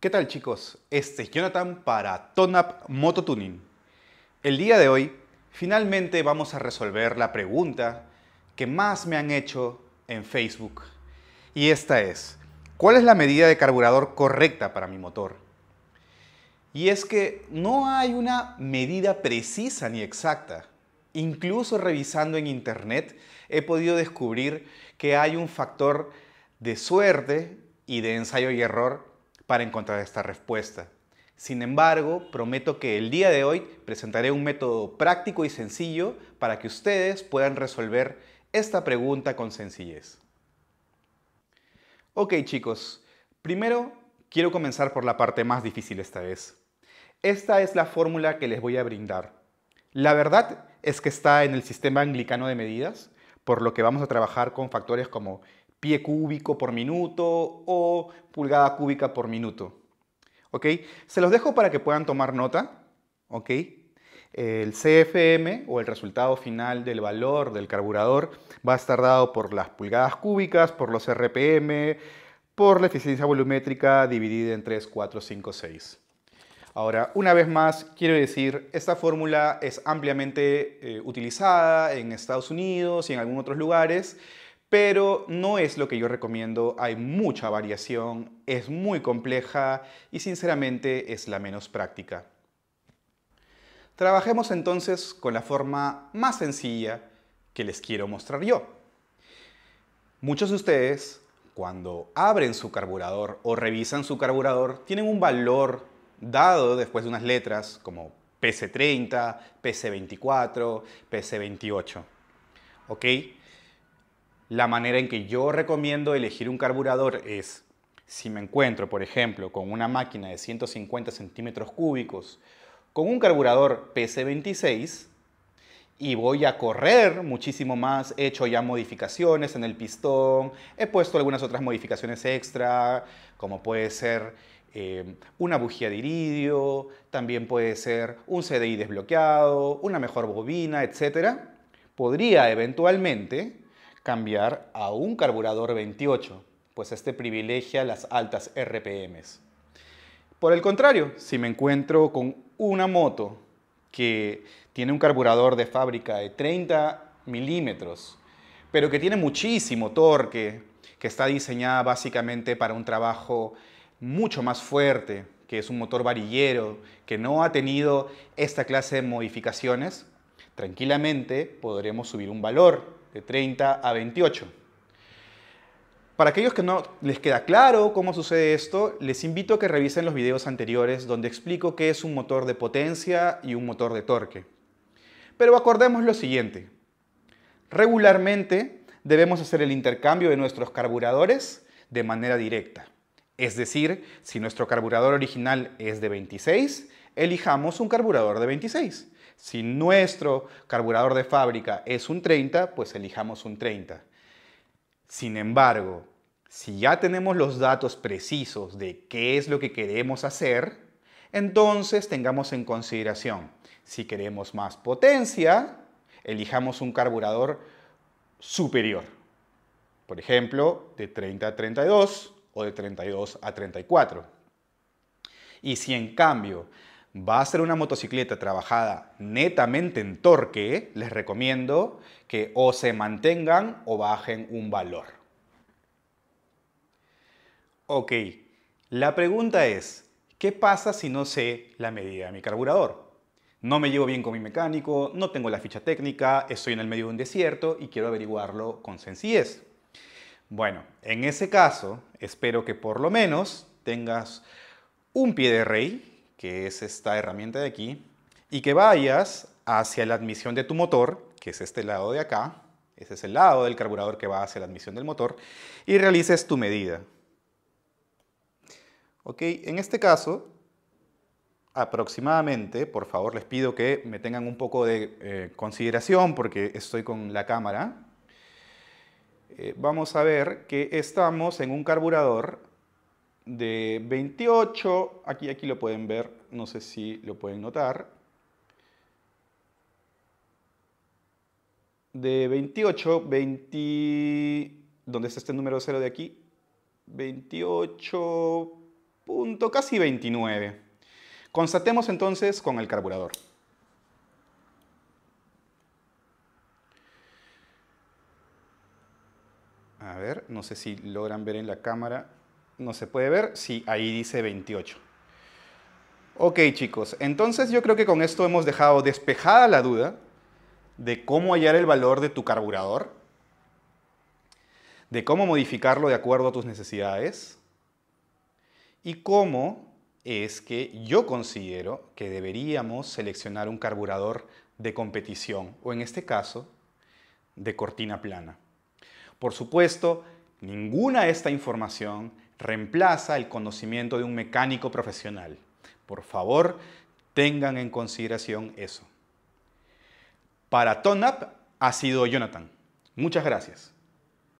¿Qué tal chicos? Este es Jonathan para Tonap Tuning. El día de hoy finalmente vamos a resolver la pregunta que más me han hecho en Facebook. Y esta es, ¿cuál es la medida de carburador correcta para mi motor? Y es que no hay una medida precisa ni exacta. Incluso revisando en internet he podido descubrir que hay un factor de suerte y de ensayo y error para encontrar esta respuesta. Sin embargo, prometo que el día de hoy presentaré un método práctico y sencillo para que ustedes puedan resolver esta pregunta con sencillez. Ok chicos, primero quiero comenzar por la parte más difícil esta vez. Esta es la fórmula que les voy a brindar. La verdad es que está en el sistema anglicano de medidas, por lo que vamos a trabajar con factores como pie cúbico por minuto o pulgada cúbica por minuto. ¿Ok? Se los dejo para que puedan tomar nota. ¿Ok? El CFM o el resultado final del valor del carburador va a estar dado por las pulgadas cúbicas, por los RPM, por la eficiencia volumétrica dividida en 3, 4, 5, 6. Ahora, una vez más, quiero decir, esta fórmula es ampliamente eh, utilizada en Estados Unidos y en algunos otros lugares pero no es lo que yo recomiendo, hay mucha variación, es muy compleja y sinceramente es la menos práctica. Trabajemos entonces con la forma más sencilla que les quiero mostrar yo. Muchos de ustedes, cuando abren su carburador o revisan su carburador, tienen un valor dado después de unas letras como PC30, PC24, PC28. ¿Ok? La manera en que yo recomiendo elegir un carburador es, si me encuentro, por ejemplo, con una máquina de 150 centímetros cúbicos, con un carburador PC26, y voy a correr muchísimo más. He hecho ya modificaciones en el pistón, he puesto algunas otras modificaciones extra, como puede ser eh, una bujía de iridio, también puede ser un CDI desbloqueado, una mejor bobina, etc. Podría eventualmente cambiar a un carburador 28, pues este privilegia las altas RPMs. Por el contrario, si me encuentro con una moto que tiene un carburador de fábrica de 30 milímetros, pero que tiene muchísimo torque, que está diseñada básicamente para un trabajo mucho más fuerte, que es un motor varillero, que no ha tenido esta clase de modificaciones, tranquilamente podremos subir un valor de 30 a 28. Para aquellos que no les queda claro cómo sucede esto, les invito a que revisen los videos anteriores donde explico qué es un motor de potencia y un motor de torque. Pero acordemos lo siguiente. Regularmente debemos hacer el intercambio de nuestros carburadores de manera directa. Es decir, si nuestro carburador original es de 26, elijamos un carburador de 26. Si nuestro carburador de fábrica es un 30, pues elijamos un 30. Sin embargo, si ya tenemos los datos precisos de qué es lo que queremos hacer, entonces tengamos en consideración, si queremos más potencia, elijamos un carburador superior. Por ejemplo, de 30 a 32 o de 32 a 34. Y si en cambio va a ser una motocicleta trabajada netamente en torque, les recomiendo que o se mantengan o bajen un valor. Ok, la pregunta es, ¿qué pasa si no sé la medida de mi carburador? No me llevo bien con mi mecánico, no tengo la ficha técnica, estoy en el medio de un desierto y quiero averiguarlo con sencillez. Bueno, en ese caso, espero que por lo menos tengas un pie de rey que es esta herramienta de aquí, y que vayas hacia la admisión de tu motor, que es este lado de acá, ese es el lado del carburador que va hacia la admisión del motor, y realices tu medida. Ok, en este caso, aproximadamente, por favor les pido que me tengan un poco de eh, consideración porque estoy con la cámara, eh, vamos a ver que estamos en un carburador de 28, aquí, aquí lo pueden ver, no sé si lo pueden notar, de 28, 20, ¿Dónde está este número 0 de aquí, 28, casi 29. Constatemos entonces con el carburador. A ver, no sé si logran ver en la cámara no se puede ver, sí, ahí dice 28. Ok chicos, entonces yo creo que con esto hemos dejado despejada la duda de cómo hallar el valor de tu carburador, de cómo modificarlo de acuerdo a tus necesidades y cómo es que yo considero que deberíamos seleccionar un carburador de competición o en este caso de cortina plana. Por supuesto, ninguna de esta información reemplaza el conocimiento de un mecánico profesional. Por favor, tengan en consideración eso. Para TONAP ha sido Jonathan. Muchas gracias.